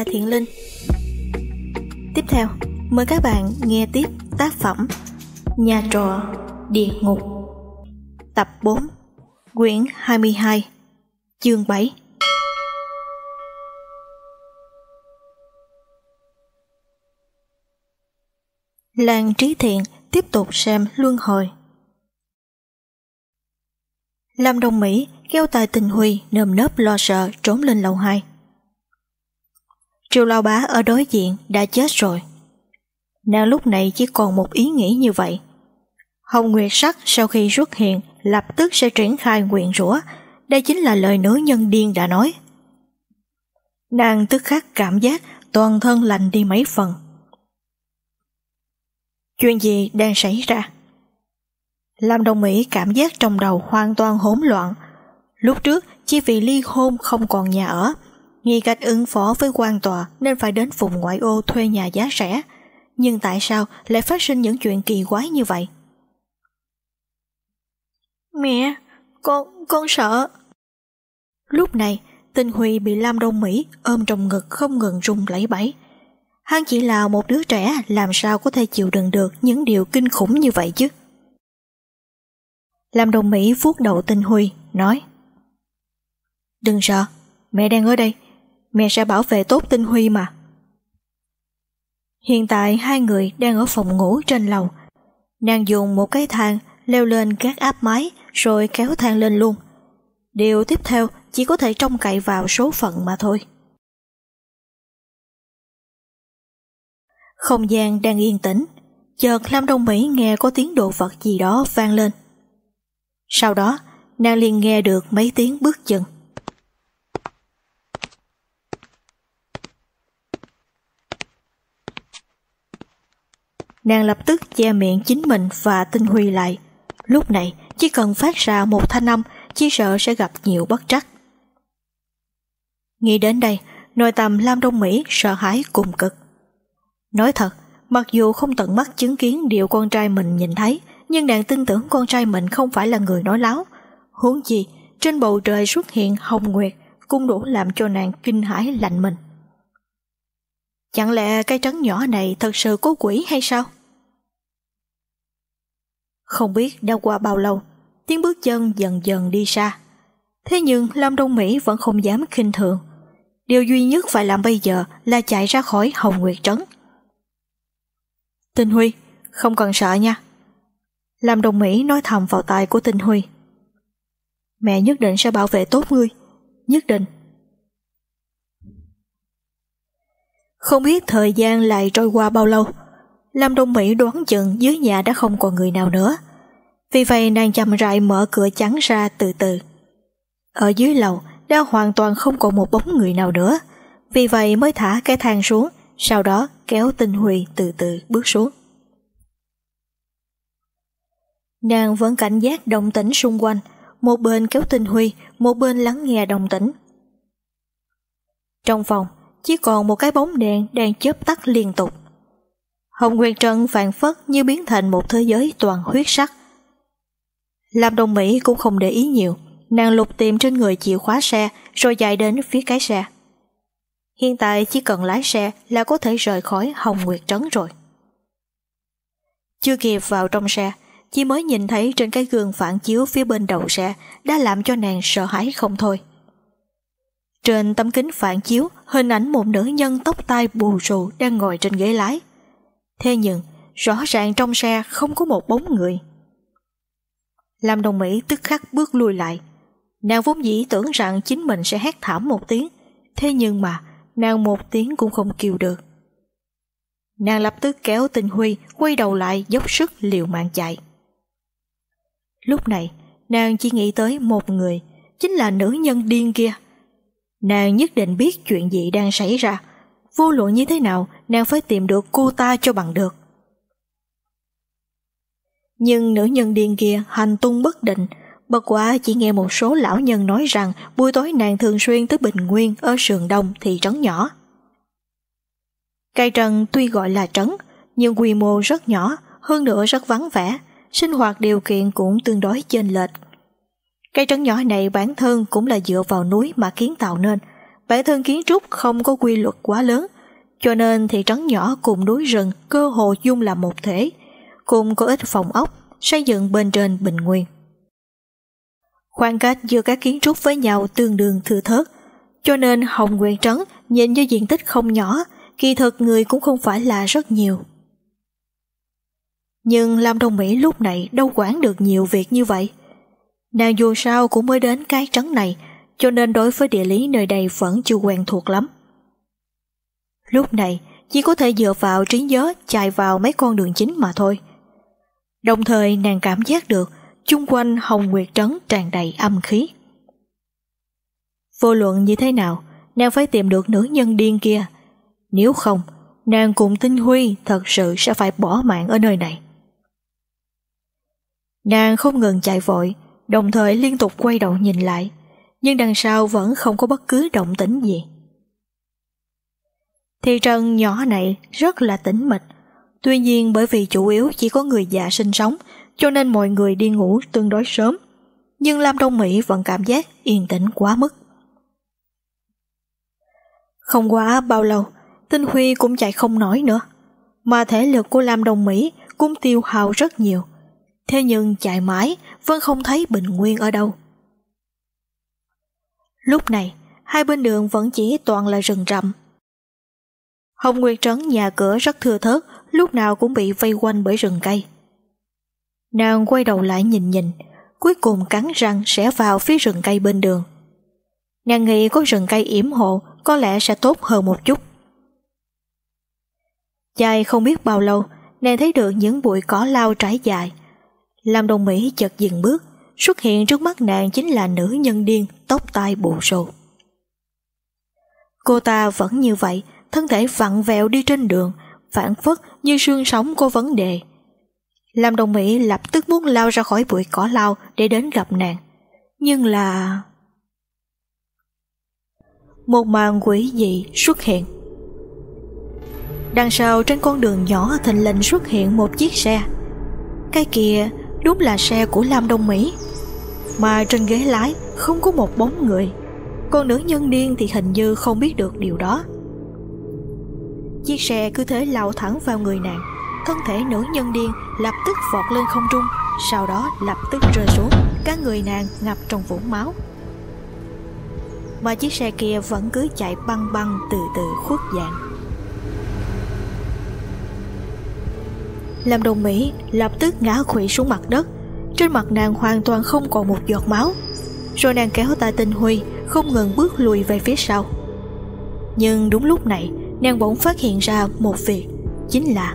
là Thiện Linh Tiếp theo, mời các bạn nghe tiếp tác phẩm Nhà trò Địa ngục Tập 4 Quyển 22 Chương 7 làng Trí Thiện tiếp tục xem Luân Hồi Lâm Đông Mỹ kêu tài tình Huy nơm nớp lo sợ trốn lên lầu 2 Triều Lao Bá ở đối diện đã chết rồi. Nàng lúc này chỉ còn một ý nghĩ như vậy. Hồng Nguyệt Sắc sau khi xuất hiện lập tức sẽ triển khai nguyện rủa đây chính là lời nữ nhân điên đã nói. Nàng tức khắc cảm giác toàn thân lành đi mấy phần. Chuyện gì đang xảy ra? Lam Đông Mỹ cảm giác trong đầu hoàn toàn hỗn loạn. Lúc trước, chỉ vì ly hôn không còn nhà ở, nghi cách ứng phó với quan tòa nên phải đến vùng ngoại ô thuê nhà giá rẻ. Nhưng tại sao lại phát sinh những chuyện kỳ quái như vậy? Mẹ, con, con sợ. Lúc này, Tinh Huy bị Lam Đông Mỹ ôm trong ngực không ngừng rung lẫy bẫy. Hắn chỉ là một đứa trẻ làm sao có thể chịu đựng được những điều kinh khủng như vậy chứ. Lam Đông Mỹ vuốt đầu Tinh Huy, nói Đừng sợ, mẹ đang ở đây, mẹ sẽ bảo vệ tốt tinh huy mà hiện tại hai người đang ở phòng ngủ trên lầu nàng dùng một cái thang leo lên các áp máy rồi kéo thang lên luôn điều tiếp theo chỉ có thể trông cậy vào số phận mà thôi không gian đang yên tĩnh chợt lam đông mỹ nghe có tiếng đồ vật gì đó vang lên sau đó nàng liền nghe được mấy tiếng bước chân Nàng lập tức che miệng chính mình và tinh huy lại. Lúc này, chỉ cần phát ra một thanh âm, chỉ sợ sẽ gặp nhiều bất trắc. Nghĩ đến đây, nội tâm Lam Đông Mỹ sợ hãi cùng cực. Nói thật, mặc dù không tận mắt chứng kiến điều con trai mình nhìn thấy, nhưng nàng tin tưởng con trai mình không phải là người nói láo. Huống chi trên bầu trời xuất hiện hồng nguyệt cũng đủ làm cho nàng kinh hãi lạnh mình. Chẳng lẽ cái trấn nhỏ này thật sự có quỷ hay sao? Không biết đã qua bao lâu, tiếng bước chân dần dần đi xa. Thế nhưng Lam Đông Mỹ vẫn không dám khinh thường. Điều duy nhất phải làm bây giờ là chạy ra khỏi Hồng Nguyệt Trấn. Tinh Huy, không cần sợ nha. Lam Đông Mỹ nói thầm vào tai của Tinh Huy. Mẹ nhất định sẽ bảo vệ tốt ngươi. Nhất định Không biết thời gian lại trôi qua bao lâu, Lâm Đông Mỹ đoán chừng dưới nhà đã không còn người nào nữa. Vì vậy nàng chậm rãi mở cửa trắng ra từ từ. Ở dưới lầu đã hoàn toàn không còn một bóng người nào nữa, vì vậy mới thả cái thang xuống, sau đó kéo Tinh Huy từ từ bước xuống. Nàng vẫn cảnh giác đồng tĩnh xung quanh, một bên kéo Tinh Huy, một bên lắng nghe đồng tĩnh. Trong phòng, chỉ còn một cái bóng đèn đang chớp tắt liên tục. Hồng Nguyên Trân phản phất như biến thành một thế giới toàn huyết sắc. Lam Đông Mỹ cũng không để ý nhiều, nàng lục tìm trên người chìa khóa xe rồi chạy đến phía cái xe. Hiện tại chỉ cần lái xe là có thể rời khỏi Hồng Nguyệt Trấn rồi. Chưa kịp vào trong xe, chỉ mới nhìn thấy trên cái gương phản chiếu phía bên đầu xe đã làm cho nàng sợ hãi không thôi. Trên tấm kính phản chiếu hình ảnh một nữ nhân tóc tai bù rù đang ngồi trên ghế lái. Thế nhưng, rõ ràng trong xe không có một bóng người. Lam Đồng Mỹ tức khắc bước lui lại. Nàng vốn dĩ tưởng rằng chính mình sẽ hét thảm một tiếng, thế nhưng mà nàng một tiếng cũng không kêu được. Nàng lập tức kéo Tình Huy quay đầu lại dốc sức liều mạng chạy. Lúc này, nàng chỉ nghĩ tới một người, chính là nữ nhân điên kia Nàng nhất định biết chuyện gì đang xảy ra. Vô luận như thế nào, nàng phải tìm được cô ta cho bằng được. Nhưng nữ nhân điên kia hành tung bất định, bất quá chỉ nghe một số lão nhân nói rằng buổi tối nàng thường xuyên tới Bình Nguyên ở Sườn Đông thị trấn nhỏ. Cây trần tuy gọi là trấn, nhưng quy mô rất nhỏ, hơn nữa rất vắng vẻ, sinh hoạt điều kiện cũng tương đối chênh lệch Cây trấn nhỏ này bản thân cũng là dựa vào núi mà kiến tạo nên. Bản thân kiến trúc không có quy luật quá lớn, cho nên thị trấn nhỏ cùng núi rừng cơ hồ dung là một thể, cùng có ít phòng ốc xây dựng bên trên bình nguyên. Khoảng cách giữa các kiến trúc với nhau tương đương thừa thớt, cho nên Hồng Nguyên Trấn nhìn như diện tích không nhỏ, kỳ thực người cũng không phải là rất nhiều. Nhưng Lam Đông Mỹ lúc này đâu quản được nhiều việc như vậy. Nàng dù sao cũng mới đến cái trấn này, cho nên đối với địa lý nơi đây vẫn chưa quen thuộc lắm. Lúc này, chỉ có thể dựa vào trí nhớ chạy vào mấy con đường chính mà thôi. Đồng thời nàng cảm giác được chung quanh Hồng Nguyệt Trấn tràn đầy âm khí. Vô luận như thế nào, nàng phải tìm được nữ nhân điên kia. Nếu không, nàng cùng Tinh Huy thật sự sẽ phải bỏ mạng ở nơi này. Nàng không ngừng chạy vội, đồng thời liên tục quay đầu nhìn lại, nhưng đằng sau vẫn không có bất cứ động tĩnh gì. Thị trấn nhỏ này rất là tĩnh mịch, tuy nhiên bởi vì chủ yếu chỉ có người già sinh sống, cho nên mọi người đi ngủ tương đối sớm, nhưng Lam Đông Mỹ vẫn cảm giác yên tĩnh quá mức. Không quá bao lâu, Tinh Huy cũng chạy không nổi nữa, mà thể lực của Lam Đông Mỹ cũng tiêu hao rất nhiều, thế nhưng chạy mãi vẫn không thấy Bình Nguyên ở đâu. Lúc này, hai bên đường vẫn chỉ toàn là rừng rậm. Hồng nguyệt Trấn nhà cửa rất thưa thớt, lúc nào cũng bị vây quanh bởi rừng cây. Nàng quay đầu lại nhìn nhìn, cuối cùng cắn răng sẽ vào phía rừng cây bên đường. Nàng nghĩ có rừng cây yểm hộ có lẽ sẽ tốt hơn một chút. Dài không biết bao lâu, nàng thấy được những bụi cỏ lao trải dài, Lam Đông Mỹ chợt dừng bước, xuất hiện trước mắt nàng chính là nữ nhân điên tóc tai bù xù. Cô ta vẫn như vậy, thân thể vặn vẹo đi trên đường, phản phất như xương sống có vấn đề. Lam Đồng Mỹ lập tức muốn lao ra khỏi bụi cỏ lao để đến gặp nàng. Nhưng là... Một màn quỷ dị xuất hiện. Đằng sau trên con đường nhỏ thình lình xuất hiện một chiếc xe. Cái kia đúng là xe của Lam Đông Mỹ. Mà trên ghế lái không có một bóng người. Còn nữ nhân điên thì hình như không biết được điều đó. Chiếc xe cứ thế lao thẳng vào người nàng. Thân thể nữ nhân điên lập tức vọt lên không trung, sau đó lập tức rơi xuống, các người nàng ngập trong vũng máu. Mà chiếc xe kia vẫn cứ chạy băng băng từ từ khuất dạng. làm đồng Mỹ lập tức ngã khuỵu xuống mặt đất Trên mặt nàng hoàn toàn không còn một giọt máu Rồi nàng kéo tay Tinh Huy Không ngừng bước lùi về phía sau Nhưng đúng lúc này Nàng bỗng phát hiện ra một việc Chính là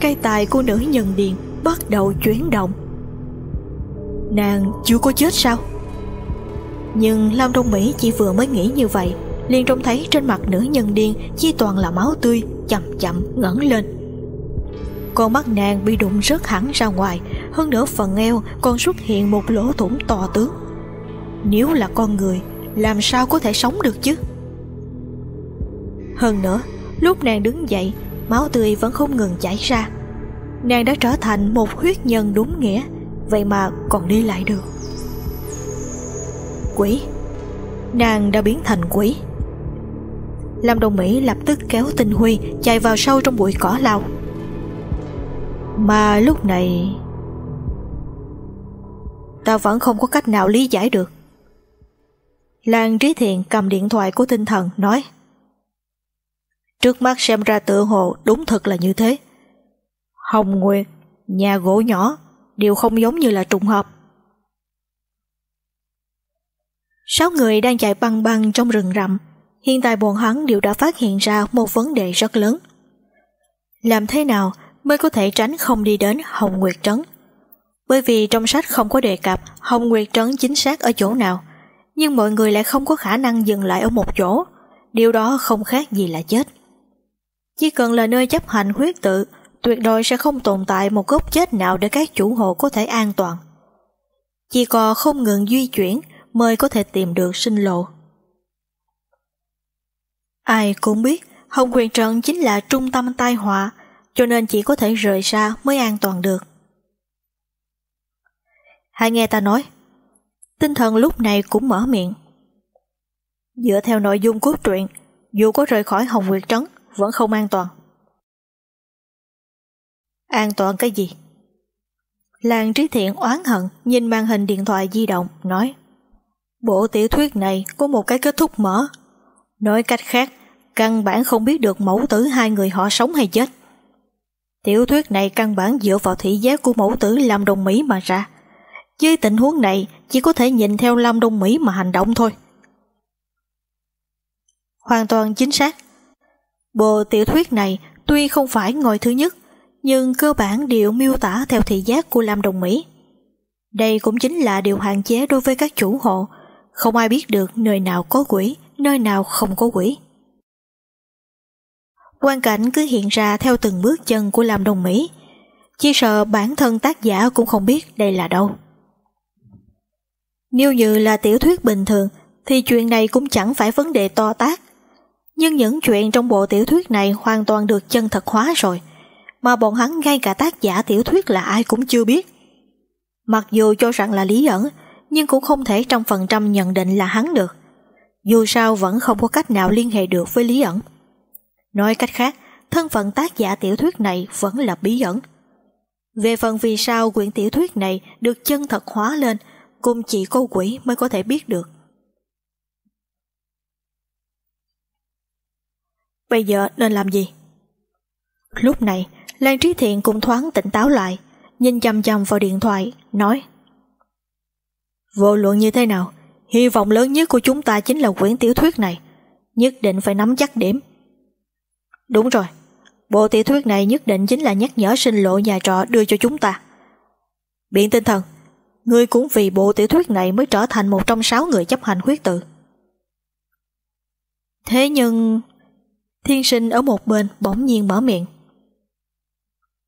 Cây tài của nữ nhân điện Bắt đầu chuyển động Nàng chưa có chết sao Nhưng Lam Đông Mỹ chỉ vừa mới nghĩ như vậy liền trông thấy trên mặt nữ nhân điên Chỉ toàn là máu tươi Chậm chậm ngẩng lên con mắt nàng bị đụng rớt hẳn ra ngoài hơn nữa phần eo còn xuất hiện một lỗ thủng to tướng nếu là con người làm sao có thể sống được chứ hơn nữa lúc nàng đứng dậy máu tươi vẫn không ngừng chảy ra nàng đã trở thành một huyết nhân đúng nghĩa vậy mà còn đi lại được quỷ nàng đã biến thành quỷ Lâm Đồng mỹ lập tức kéo tinh huy chạy vào sâu trong bụi cỏ lau. Mà lúc này tao vẫn không có cách nào lý giải được Lan Trí Thiện cầm điện thoại của tinh thần nói Trước mắt xem ra tựa hồ đúng thật là như thế Hồng Nguyệt, nhà gỗ nhỏ Đều không giống như là trùng hợp Sáu người đang chạy băng băng trong rừng rậm Hiện tại bọn hắn đều đã phát hiện ra một vấn đề rất lớn Làm thế nào mới có thể tránh không đi đến Hồng Nguyệt Trấn. Bởi vì trong sách không có đề cập Hồng Nguyệt Trấn chính xác ở chỗ nào, nhưng mọi người lại không có khả năng dừng lại ở một chỗ, điều đó không khác gì là chết. Chỉ cần là nơi chấp hành huyết tự, tuyệt đối sẽ không tồn tại một gốc chết nào để các chủ hộ có thể an toàn. Chỉ có không ngừng di chuyển mới có thể tìm được sinh lộ. Ai cũng biết Hồng Nguyệt Trấn chính là trung tâm tai họa cho nên chỉ có thể rời xa mới an toàn được. Hãy nghe ta nói. Tinh thần lúc này cũng mở miệng. Dựa theo nội dung cốt truyện, dù có rời khỏi Hồng Nguyệt Trấn, vẫn không an toàn. An toàn cái gì? Làng trí thiện oán hận nhìn màn hình điện thoại di động, nói Bộ tiểu thuyết này có một cái kết thúc mở. Nói cách khác, căn bản không biết được mẫu tử hai người họ sống hay chết. Tiểu thuyết này căn bản dựa vào thị giác của mẫu tử Lam Đông Mỹ mà ra. Dưới tình huống này, chỉ có thể nhìn theo Lam Đông Mỹ mà hành động thôi. Hoàn toàn chính xác. Bộ tiểu thuyết này tuy không phải ngồi thứ nhất, nhưng cơ bản đều miêu tả theo thị giác của Lam Đồng Mỹ. Đây cũng chính là điều hạn chế đối với các chủ hộ, không ai biết được nơi nào có quỷ, nơi nào không có quỷ quan cảnh cứ hiện ra theo từng bước chân của làm đồng Mỹ. Chỉ sợ bản thân tác giả cũng không biết đây là đâu. Nếu như là tiểu thuyết bình thường thì chuyện này cũng chẳng phải vấn đề to tác Nhưng những chuyện trong bộ tiểu thuyết này hoàn toàn được chân thật hóa rồi, mà bọn hắn ngay cả tác giả tiểu thuyết là ai cũng chưa biết. Mặc dù cho rằng là lý ẩn, nhưng cũng không thể trăm phần trăm nhận định là hắn được. Dù sao vẫn không có cách nào liên hệ được với lý ẩn. Nói cách khác, thân phận tác giả tiểu thuyết này vẫn là bí ẩn. Về phần vì sao quyển tiểu thuyết này được chân thật hóa lên, cùng chỉ cô quỷ mới có thể biết được. Bây giờ nên làm gì? Lúc này, Lan Trí Thiện cũng thoáng tỉnh táo lại, nhìn chằm chằm vào điện thoại, nói Vô luận như thế nào, hy vọng lớn nhất của chúng ta chính là quyển tiểu thuyết này, nhất định phải nắm chắc điểm, Đúng rồi, bộ tiểu thuyết này nhất định chính là nhắc nhở sinh lộ nhà trọ đưa cho chúng ta. Biện tinh thần, ngươi cũng vì bộ tiểu thuyết này mới trở thành một trong sáu người chấp hành huyết tự. Thế nhưng... Thiên sinh ở một bên bỗng nhiên mở miệng.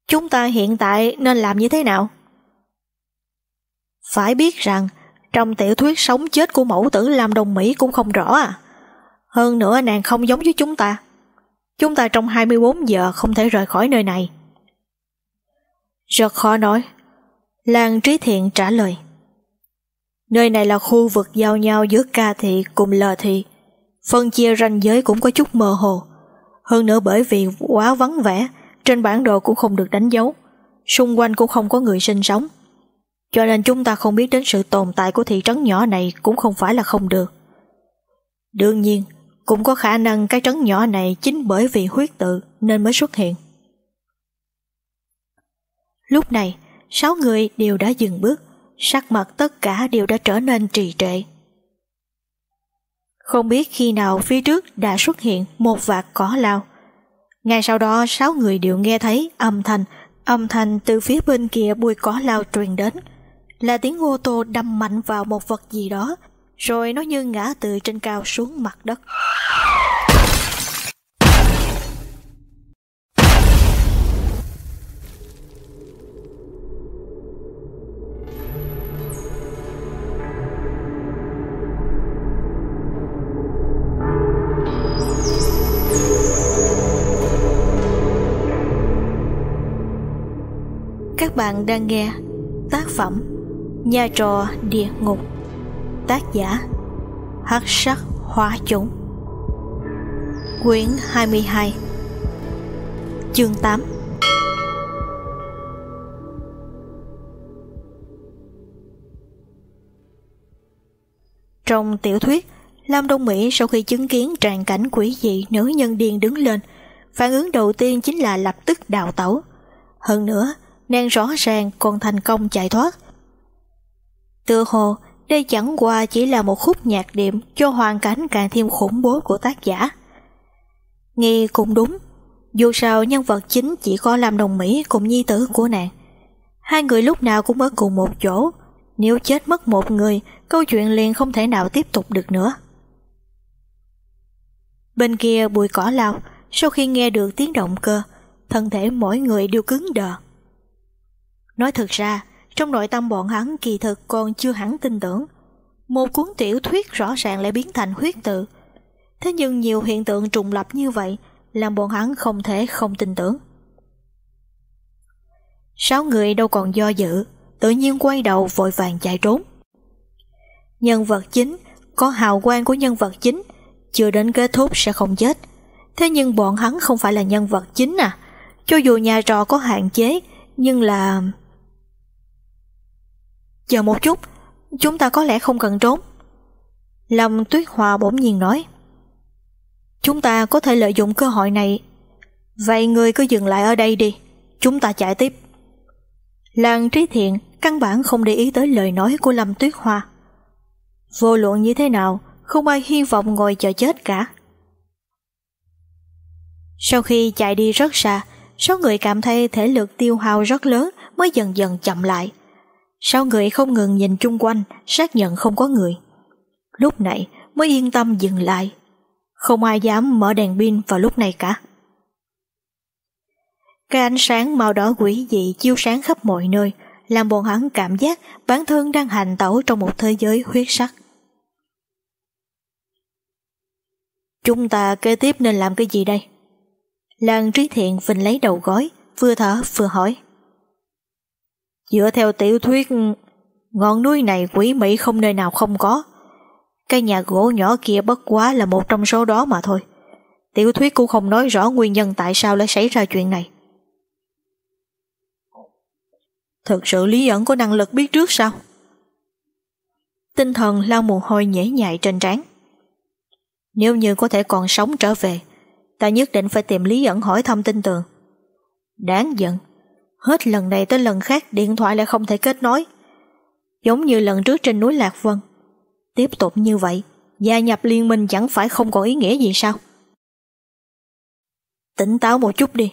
Chúng ta hiện tại nên làm như thế nào? Phải biết rằng, trong tiểu thuyết sống chết của mẫu tử làm đồng Mỹ cũng không rõ à. Hơn nữa nàng không giống với chúng ta, Chúng ta trong 24 giờ không thể rời khỏi nơi này. Rất khó nói. làng Trí Thiện trả lời. Nơi này là khu vực giao nhau giữa ca thị cùng lờ thị. Phân chia ranh giới cũng có chút mơ hồ. Hơn nữa bởi vì quá vắng vẻ, trên bản đồ cũng không được đánh dấu. Xung quanh cũng không có người sinh sống. Cho nên chúng ta không biết đến sự tồn tại của thị trấn nhỏ này cũng không phải là không được. Đương nhiên, cũng có khả năng cái trấn nhỏ này chính bởi vì huyết tự nên mới xuất hiện. Lúc này, sáu người đều đã dừng bước, sắc mặt tất cả đều đã trở nên trì trệ. Không biết khi nào phía trước đã xuất hiện một vạt cỏ lao. Ngay sau đó sáu người đều nghe thấy âm thanh, âm thanh từ phía bên kia bụi cỏ lao truyền đến, là tiếng ô tô đâm mạnh vào một vật gì đó rồi nó như ngã từ trên cao xuống mặt đất. Các bạn đang nghe tác phẩm Nhà trò địa ngục tác giả Hắc sắc hóa chúng Quyển 22 Chương 8 Trong tiểu thuyết, Lam Đông Mỹ sau khi chứng kiến tràn cảnh quỷ dị nữ nhân điên đứng lên, phản ứng đầu tiên chính là lập tức đào tẩu. Hơn nữa, nàng rõ ràng còn thành công chạy thoát. Tựa hồ, đây chẳng qua chỉ là một khúc nhạc điểm cho hoàn cảnh càng thêm khủng bố của tác giả. Nghi cũng đúng, dù sao nhân vật chính chỉ có làm đồng Mỹ cùng nhi tử của nàng. Hai người lúc nào cũng ở cùng một chỗ, nếu chết mất một người, câu chuyện liền không thể nào tiếp tục được nữa. Bên kia bụi cỏ lao, sau khi nghe được tiếng động cơ, thân thể mỗi người đều cứng đờ. Nói thật ra, trong nội tâm bọn hắn kỳ thực còn chưa hẳn tin tưởng. Một cuốn tiểu thuyết rõ ràng lại biến thành huyết tự. Thế nhưng nhiều hiện tượng trùng lập như vậy làm bọn hắn không thể không tin tưởng. Sáu người đâu còn do dự, tự nhiên quay đầu vội vàng chạy trốn. Nhân vật chính, có hào quang của nhân vật chính, chưa đến kết thúc sẽ không chết. Thế nhưng bọn hắn không phải là nhân vật chính à, cho dù nhà trò có hạn chế, nhưng là... Chờ một chút, chúng ta có lẽ không cần trốn. Lâm Tuyết Hòa bỗng nhiên nói. Chúng ta có thể lợi dụng cơ hội này. Vậy người cứ dừng lại ở đây đi, chúng ta chạy tiếp. Làng trí thiện căn bản không để ý tới lời nói của Lâm Tuyết Hoa. Vô luận như thế nào, không ai hy vọng ngồi chờ chết cả. Sau khi chạy đi rất xa, số người cảm thấy thể lực tiêu hao rất lớn mới dần dần chậm lại. Sao người không ngừng nhìn chung quanh, xác nhận không có người. Lúc này mới yên tâm dừng lại. Không ai dám mở đèn pin vào lúc này cả. Cái ánh sáng màu đỏ quỷ dị chiếu sáng khắp mọi nơi, làm bọn hắn cảm giác bản thân đang hành tẩu trong một thế giới huyết sắc. Chúng ta kế tiếp nên làm cái gì đây? Làng trí thiện vinh lấy đầu gói, vừa thở vừa hỏi. Dựa theo tiểu thuyết, ngọn núi này quỷ Mỹ không nơi nào không có. Cái nhà gỗ nhỏ kia bất quá là một trong số đó mà thôi. Tiểu thuyết cũng không nói rõ nguyên nhân tại sao lại xảy ra chuyện này. thật sự Lý ẩn có năng lực biết trước sao? Tinh thần lau mồ hôi nhễ nhại trên trán. Nếu như có thể còn sống trở về, ta nhất định phải tìm Lý ẩn hỏi thăm tin tưởng Đáng giận, hết lần này tới lần khác điện thoại lại không thể kết nối giống như lần trước trên núi lạc vân tiếp tục như vậy gia nhập liên minh chẳng phải không có ý nghĩa gì sao tỉnh táo một chút đi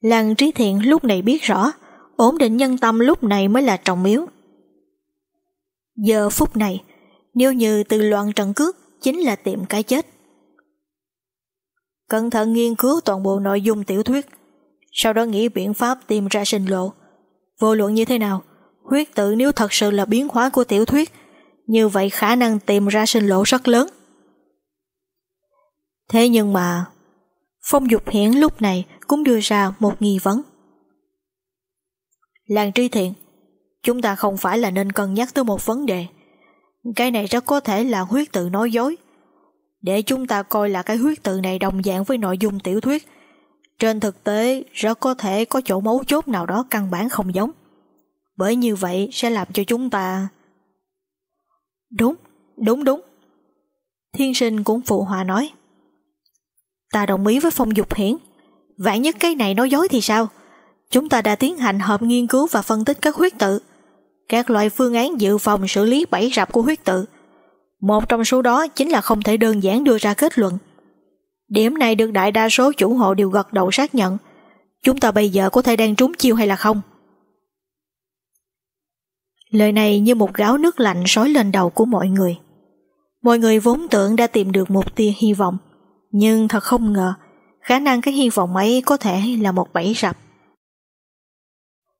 làng trí thiện lúc này biết rõ ổn định nhân tâm lúc này mới là trọng yếu giờ phút này nếu như từ loạn trận cước chính là tiệm cái chết cẩn thận nghiên cứu toàn bộ nội dung tiểu thuyết sau đó nghĩ biện pháp tìm ra sinh lộ. Vô luận như thế nào, huyết tự nếu thật sự là biến hóa của tiểu thuyết, như vậy khả năng tìm ra sinh lộ rất lớn. Thế nhưng mà, Phong Dục Hiển lúc này cũng đưa ra một nghi vấn. Làng tri thiện, chúng ta không phải là nên cân nhắc tới một vấn đề. Cái này rất có thể là huyết tự nói dối. Để chúng ta coi là cái huyết tự này đồng dạng với nội dung tiểu thuyết, trên thực tế rất có thể có chỗ mấu chốt nào đó căn bản không giống bởi như vậy sẽ làm cho chúng ta đúng đúng đúng thiên sinh cũng phụ hòa nói ta đồng ý với phong dục hiển vạn nhất cái này nói dối thì sao chúng ta đã tiến hành hợp nghiên cứu và phân tích các huyết tự các loại phương án dự phòng xử lý bẫy rập của huyết tự một trong số đó chính là không thể đơn giản đưa ra kết luận Điểm này được đại đa số chủ hộ đều gật đầu xác nhận. Chúng ta bây giờ có thể đang trúng chiêu hay là không? Lời này như một gáo nước lạnh sói lên đầu của mọi người. Mọi người vốn tưởng đã tìm được một tia hy vọng, nhưng thật không ngờ, khả năng cái hy vọng ấy có thể là một bẫy rập.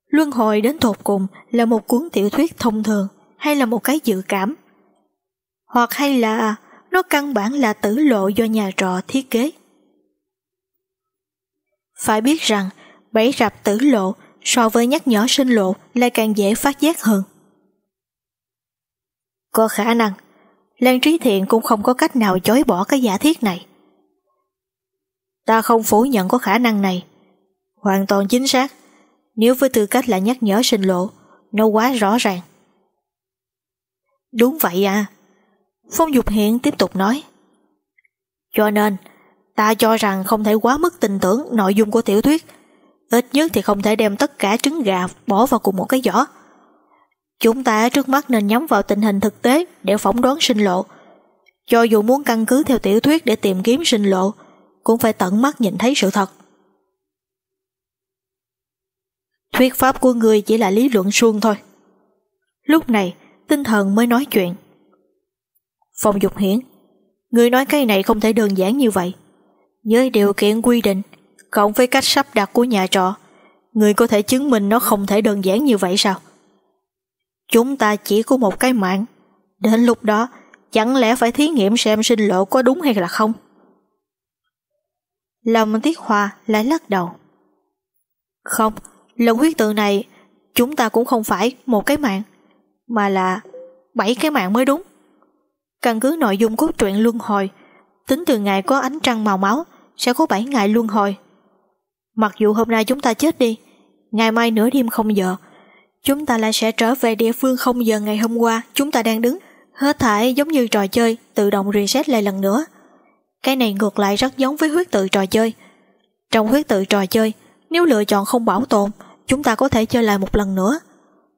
Luân hồi đến tột cùng là một cuốn tiểu thuyết thông thường hay là một cái dự cảm? Hoặc hay là nó căn bản là tử lộ do nhà trọ thiết kế. Phải biết rằng, bẫy rạp tử lộ so với nhắc nhở sinh lộ lại càng dễ phát giác hơn. Có khả năng, Lan Trí Thiện cũng không có cách nào chối bỏ cái giả thiết này. Ta không phủ nhận có khả năng này. Hoàn toàn chính xác, nếu với tư cách là nhắc nhở sinh lộ, nó quá rõ ràng. Đúng vậy à, Phong Dục Hiện tiếp tục nói Cho nên ta cho rằng không thể quá mức tin tưởng nội dung của tiểu thuyết ít nhất thì không thể đem tất cả trứng gà bỏ vào cùng một cái giỏ chúng ta trước mắt nên nhắm vào tình hình thực tế để phỏng đoán sinh lộ cho dù muốn căn cứ theo tiểu thuyết để tìm kiếm sinh lộ cũng phải tận mắt nhìn thấy sự thật thuyết pháp của người chỉ là lý luận suông thôi lúc này tinh thần mới nói chuyện Phong Dục Hiển Người nói cái này không thể đơn giản như vậy Với điều kiện quy định Cộng với cách sắp đặt của nhà trọ Người có thể chứng minh nó không thể đơn giản như vậy sao Chúng ta chỉ có một cái mạng Đến lúc đó Chẳng lẽ phải thí nghiệm xem sinh lộ có đúng hay là không Lòng Tiết hoa lại lắc đầu Không Lần huyết tự này Chúng ta cũng không phải một cái mạng Mà là bảy cái mạng mới đúng Căn cứ nội dung cốt truyện luân hồi, tính từ ngày có ánh trăng màu máu sẽ có 7 ngày luân hồi. Mặc dù hôm nay chúng ta chết đi, ngày mai nửa đêm không giờ, chúng ta lại sẽ trở về địa phương không giờ ngày hôm qua chúng ta đang đứng, hết thải giống như trò chơi tự động reset lại lần nữa. Cái này ngược lại rất giống với huyết tự trò chơi. Trong huyết tự trò chơi, nếu lựa chọn không bảo tồn, chúng ta có thể chơi lại một lần nữa.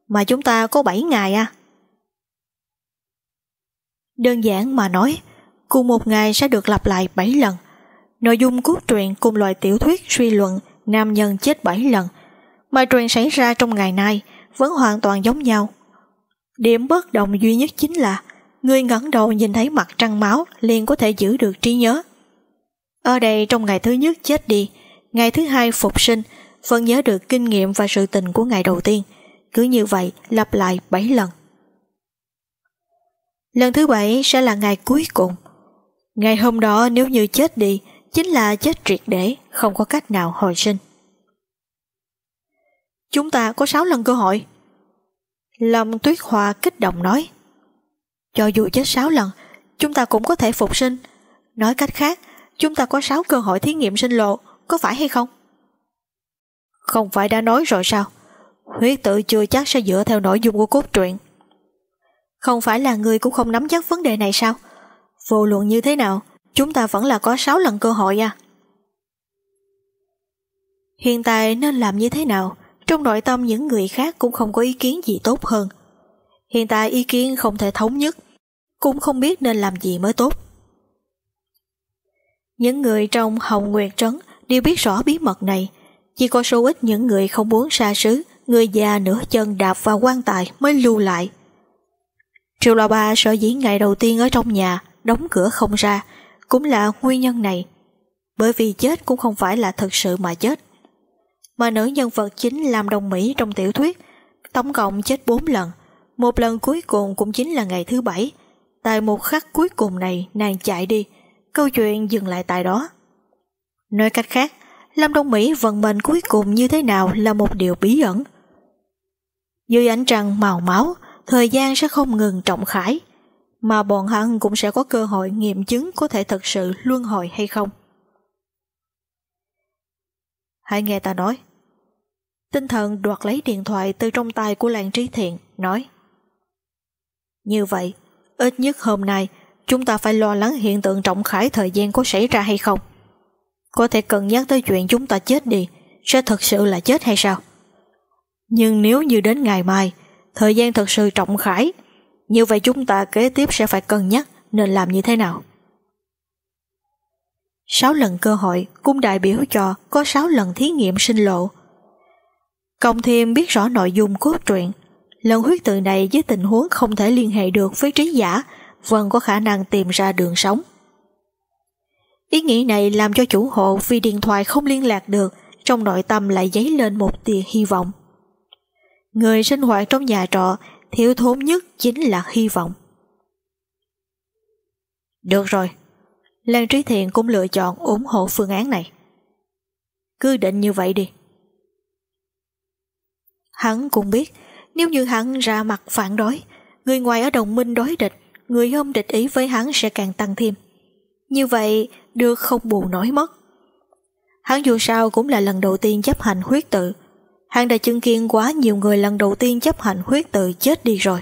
Mà chúng ta có 7 ngày à. Đơn giản mà nói, cùng một ngày sẽ được lặp lại 7 lần. Nội dung cốt truyện cùng loại tiểu thuyết suy luận nam nhân chết 7 lần, mà truyện xảy ra trong ngày nay vẫn hoàn toàn giống nhau. Điểm bất đồng duy nhất chính là người ngẩng đầu nhìn thấy mặt trăng máu liền có thể giữ được trí nhớ. Ở đây trong ngày thứ nhất chết đi, ngày thứ hai phục sinh, vẫn nhớ được kinh nghiệm và sự tình của ngày đầu tiên. Cứ như vậy lặp lại 7 lần. Lần thứ bảy sẽ là ngày cuối cùng. Ngày hôm đó nếu như chết đi, chính là chết triệt để, không có cách nào hồi sinh. Chúng ta có sáu lần cơ hội. Lâm Tuyết Hoa kích động nói. Cho dù chết sáu lần, chúng ta cũng có thể phục sinh. Nói cách khác, chúng ta có sáu cơ hội thí nghiệm sinh lộ, có phải hay không? Không phải đã nói rồi sao? Huyết tự chưa chắc sẽ dựa theo nội dung của cốt truyện. Không phải là ngươi cũng không nắm chắc vấn đề này sao? Vô luận như thế nào, chúng ta vẫn là có 6 lần cơ hội à. Hiện tại nên làm như thế nào, trong nội tâm những người khác cũng không có ý kiến gì tốt hơn. Hiện tại ý kiến không thể thống nhất, cũng không biết nên làm gì mới tốt. Những người trong Hồng Nguyệt Trấn đều biết rõ bí mật này, chỉ có số ít những người không muốn xa xứ, người già nửa chân đạp vào quan tài mới lưu lại. Triệu Lão Ba sở dĩ ngày đầu tiên ở trong nhà, đóng cửa không ra, cũng là nguyên nhân này. Bởi vì chết cũng không phải là thật sự mà chết. Mà nữ nhân vật chính làm Đông Mỹ trong tiểu thuyết, tổng cộng chết 4 lần, một lần cuối cùng cũng chính là ngày thứ bảy. Tại một khắc cuối cùng này, nàng chạy đi, câu chuyện dừng lại tại đó. Nói cách khác, Lâm Đông Mỹ vận mệnh cuối cùng như thế nào là một điều bí ẩn. Dưới ánh trăng màu máu, thời gian sẽ không ngừng trọng khải, mà bọn hắn cũng sẽ có cơ hội nghiệm chứng có thể thật sự luân hồi hay không. Hãy nghe ta nói. Tinh thần đoạt lấy điện thoại từ trong tay của làng trí thiện, nói. Như vậy, ít nhất hôm nay, chúng ta phải lo lắng hiện tượng trọng khải thời gian có xảy ra hay không. Có thể cần nhắc tới chuyện chúng ta chết đi, sẽ thật sự là chết hay sao? Nhưng nếu như đến ngày mai, thời gian thật sự trọng khải. Như vậy chúng ta kế tiếp sẽ phải cân nhắc nên làm như thế nào. Sáu lần cơ hội, cung đại biểu cho có sáu lần thí nghiệm sinh lộ. cộng thêm biết rõ nội dung cốt truyện. Lần huyết tự này với tình huống không thể liên hệ được với trí giả, vẫn có khả năng tìm ra đường sống. Ý nghĩ này làm cho chủ hộ vì điện thoại không liên lạc được, trong nội tâm lại dấy lên một tia hy vọng người sinh hoạt trong nhà trọ thiếu thốn nhất chính là hy vọng. Được rồi, Lan Trí Thiện cũng lựa chọn ủng hộ phương án này. Cứ định như vậy đi. Hắn cũng biết, nếu như hắn ra mặt phản đối, người ngoài ở đồng minh đối địch, người không địch ý với hắn sẽ càng tăng thêm. Như vậy, được không bù nổi mất. Hắn dù sao cũng là lần đầu tiên chấp hành huyết tự, hắn đã chứng kiến quá nhiều người lần đầu tiên chấp hành huyết tự chết đi rồi.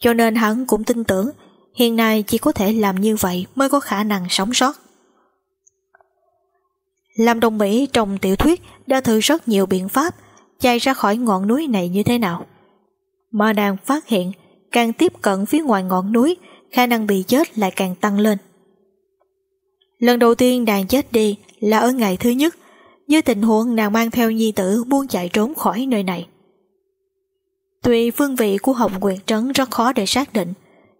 Cho nên hắn cũng tin tưởng hiện nay chỉ có thể làm như vậy mới có khả năng sống sót. Lâm Đông Mỹ trong tiểu thuyết đã thử rất nhiều biện pháp chạy ra khỏi ngọn núi này như thế nào. Mà nàng phát hiện càng tiếp cận phía ngoài ngọn núi khả năng bị chết lại càng tăng lên. Lần đầu tiên nàng chết đi là ở ngày thứ nhất như tình huống nàng mang theo nhi tử muốn chạy trốn khỏi nơi này. Tuy phương vị của Hồng quyền Trấn rất khó để xác định,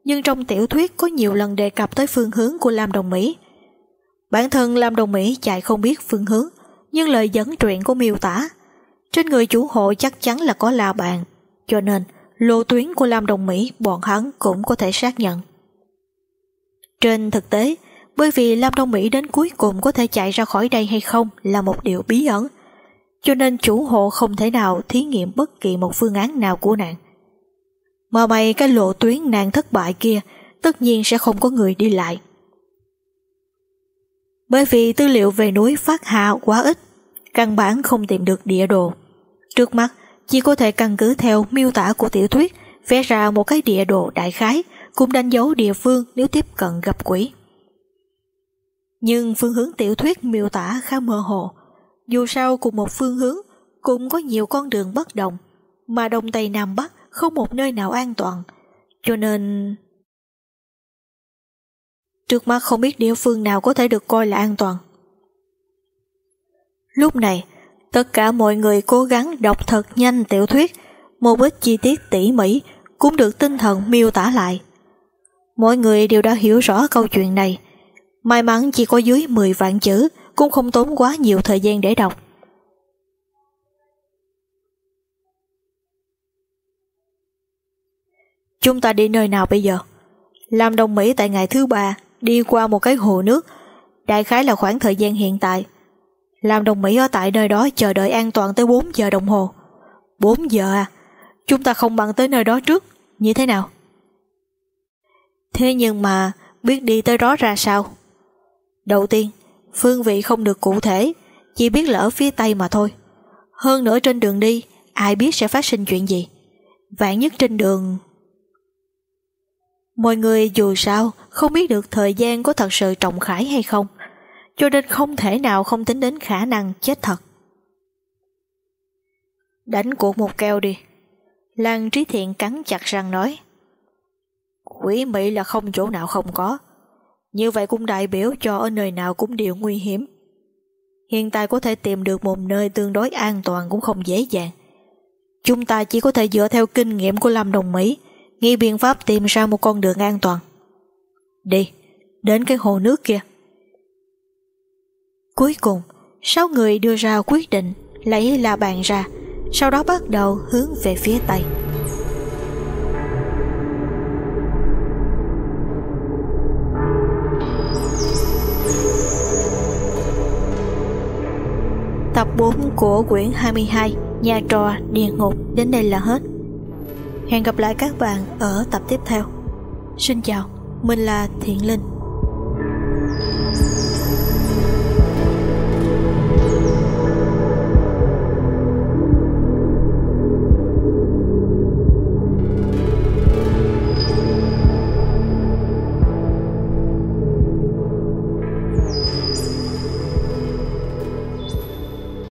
nhưng trong tiểu thuyết có nhiều lần đề cập tới phương hướng của Lam Đồng Mỹ. Bản thân Lam Đồng Mỹ chạy không biết phương hướng, nhưng lời dẫn truyện của miêu tả. Trên người chủ hộ chắc chắn là có la bàn, cho nên lộ tuyến của Lam Đồng Mỹ bọn hắn cũng có thể xác nhận. Trên thực tế, bởi vì Lam Đông Mỹ đến cuối cùng có thể chạy ra khỏi đây hay không là một điều bí ẩn, cho nên chủ hộ không thể nào thí nghiệm bất kỳ một phương án nào của nàng. Mà mày cái lộ tuyến nàng thất bại kia, tất nhiên sẽ không có người đi lại. Bởi vì tư liệu về núi Phát Hạ quá ít, căn bản không tìm được địa đồ. Trước mắt, chỉ có thể căn cứ theo miêu tả của tiểu thuyết vẽ ra một cái địa đồ đại khái, cũng đánh dấu địa phương nếu tiếp cận gặp quỷ nhưng phương hướng tiểu thuyết miêu tả khá mơ hồ. Dù sao cùng một phương hướng cũng có nhiều con đường bất đồng, mà Đông Tây Nam Bắc không một nơi nào an toàn, cho nên... Trước mắt không biết địa phương nào có thể được coi là an toàn. Lúc này, tất cả mọi người cố gắng đọc thật nhanh tiểu thuyết, một ít chi tiết tỉ mỉ cũng được tinh thần miêu tả lại. Mọi người đều đã hiểu rõ câu chuyện này, May mắn chỉ có dưới 10 vạn chữ, cũng không tốn quá nhiều thời gian để đọc. Chúng ta đi nơi nào bây giờ? Làm đồng Mỹ tại ngày thứ ba, đi qua một cái hồ nước, đại khái là khoảng thời gian hiện tại. Làm đồng Mỹ ở tại nơi đó chờ đợi an toàn tới 4 giờ đồng hồ. 4 giờ à? Chúng ta không bằng tới nơi đó trước, như thế nào? Thế nhưng mà biết đi tới đó ra sao? Đầu tiên, phương vị không được cụ thể, chỉ biết là ở phía Tây mà thôi. Hơn nữa trên đường đi, ai biết sẽ phát sinh chuyện gì. Vạn nhất trên đường... Mọi người dù sao không biết được thời gian có thật sự trọng khải hay không, cho nên không thể nào không tính đến khả năng chết thật. Đánh cuộc một keo đi. Lan Trí Thiện cắn chặt răng nói. Quỷ Mỹ là không chỗ nào không có. Như vậy cũng đại biểu cho ở nơi nào cũng đều nguy hiểm. Hiện tại có thể tìm được một nơi tương đối an toàn cũng không dễ dàng. Chúng ta chỉ có thể dựa theo kinh nghiệm của Lâm Đồng Mỹ, nghĩ biện pháp tìm ra một con đường an toàn. Đi, đến cái hồ nước kia. Cuối cùng, sáu người đưa ra quyết định lấy la bàn ra, sau đó bắt đầu hướng về phía Tây. 4 của quyển 22 Nhà trò địa ngục đến đây là hết. Hẹn gặp lại các bạn ở tập tiếp theo. Xin chào, mình là Thiện Linh.